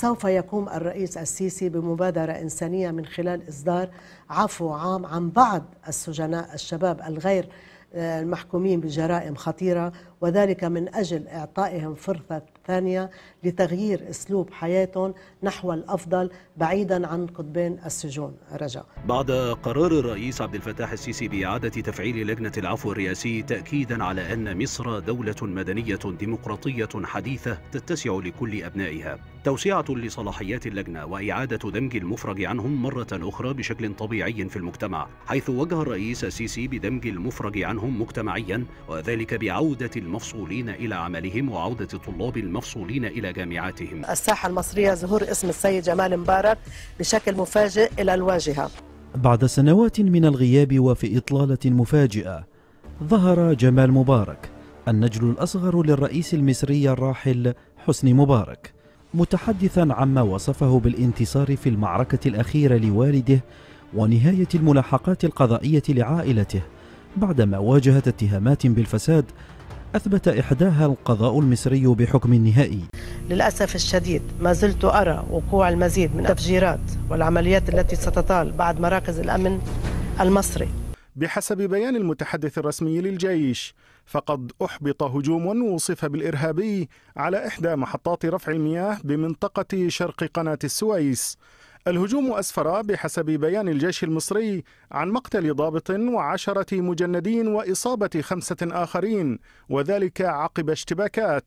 سوف يقوم الرئيس السيسي بمبادرة إنسانية من خلال إصدار عفو عام عن بعض السجناء الشباب الغير آه، المحكومين بجرائم خطيرة وذلك من أجل إعطائهم فرصة ثانية لتغيير أسلوب حياتهم نحو الأفضل بعيدا عن قطبين السجون رجاء بعد قرار الرئيس عبد الفتاح السيسي بإعادة تفعيل لجنة العفو الرئاسي تأكيدا على أن مصر دولة مدنية ديمقراطية حديثة تتسع لكل أبنائها توسعة لصلاحيات اللجنة وإعادة دمج المفرج عنهم مرة أخرى بشكل طبيعي في المجتمع حيث وجه الرئيس السيسي بدمج المفرج عنهم مجتمعيا وذلك بعودة الم المفصولين إلى عملهم وعودة الطلاب المفصولين إلى جامعاتهم الساحة المصرية ظهور اسم السيد جمال مبارك بشكل مفاجئ إلى الواجهة بعد سنوات من الغياب وفي إطلالة مفاجئة ظهر جمال مبارك النجل الأصغر للرئيس المصري الراحل حسني مبارك متحدثا عما وصفه بالانتصار في المعركة الأخيرة لوالده ونهاية الملاحقات القضائية لعائلته بعدما واجهت اتهامات بالفساد أثبت إحداها القضاء المصري بحكم نهائي للأسف الشديد ما زلت أرى وقوع المزيد من التفجيرات والعمليات التي ستطال بعد مراكز الأمن المصري بحسب بيان المتحدث الرسمي للجيش فقد أحبط هجوم وصف بالإرهابي على إحدى محطات رفع المياه بمنطقة شرق قناة السويس الهجوم أسفر بحسب بيان الجيش المصري عن مقتل ضابط وعشرة مجندين وإصابة خمسة آخرين وذلك عقب اشتباكات